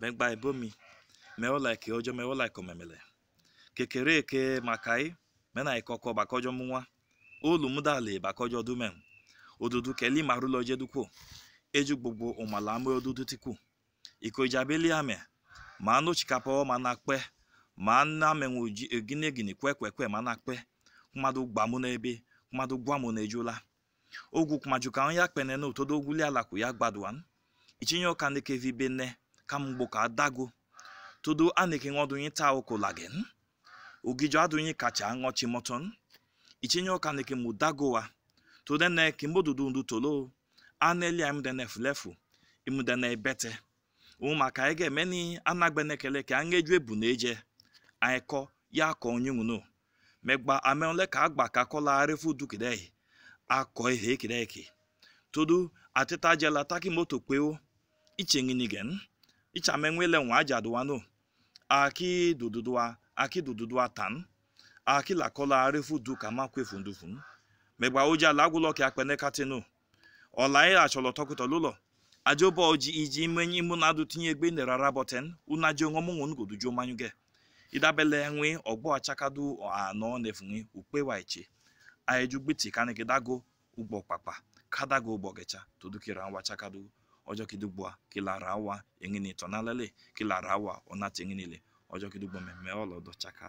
bengba ibomi mewo like ojo mewo like omemele kekere eke makai mena ikoko bakojo munwa olu mudale bakojo dumen odudu keli marulo jeduko eju gbogbo omala amo odudu tiku iko ijabeli ame ma no chikapo ma na pe ma na menwu eh, ginegini kwekwekwe ma na pe mmadụ gbamu n'ebe mmadụ gwamu na ejula ogwu kmajuka ya kpene na otodo ogwuli alaku ya gbaduan ichinye ọka neke vibe ka kambuka dagu tudo aniki ngodunyi tau kulagen ugijo adunyi kacha ngochi moton ichinyo kaniki mudagowa tudene kimbodudundu tolo anelia imdene fulefu imdene bete ụmụaka anyị ga-eme ni anagbene ekele ka anyị eju ebu na eje anyị kọ ya kọ onye nwunu megba ameole ka agba ka kọla arefu dukidehi e. akọ ihe ekideki e tudu atịta jela taki moto kweo ichenginigen ichamengwele nwa ajaduano aki dududua aki dududua tan aki lakola refudu kama kwefundufun megba oji ala agwụlọ ka akpene katinu ọla ila e chọlọ tọkụtọ lụlọ ajobo oji iji menyi mụ na tinye egbe nere araboten unaji onwomunwon goduju manyuge idabele enwe ọgbọ achakadu anọ nefunwe ukpe waiche ayejugbiti dago ugbo kpakpa kadago ugbo gecha todukira nwa chakadu ojo kidugboa kilara awa engini tonalele kilara awa onati engini le ojo kidugbo meme olodo chaka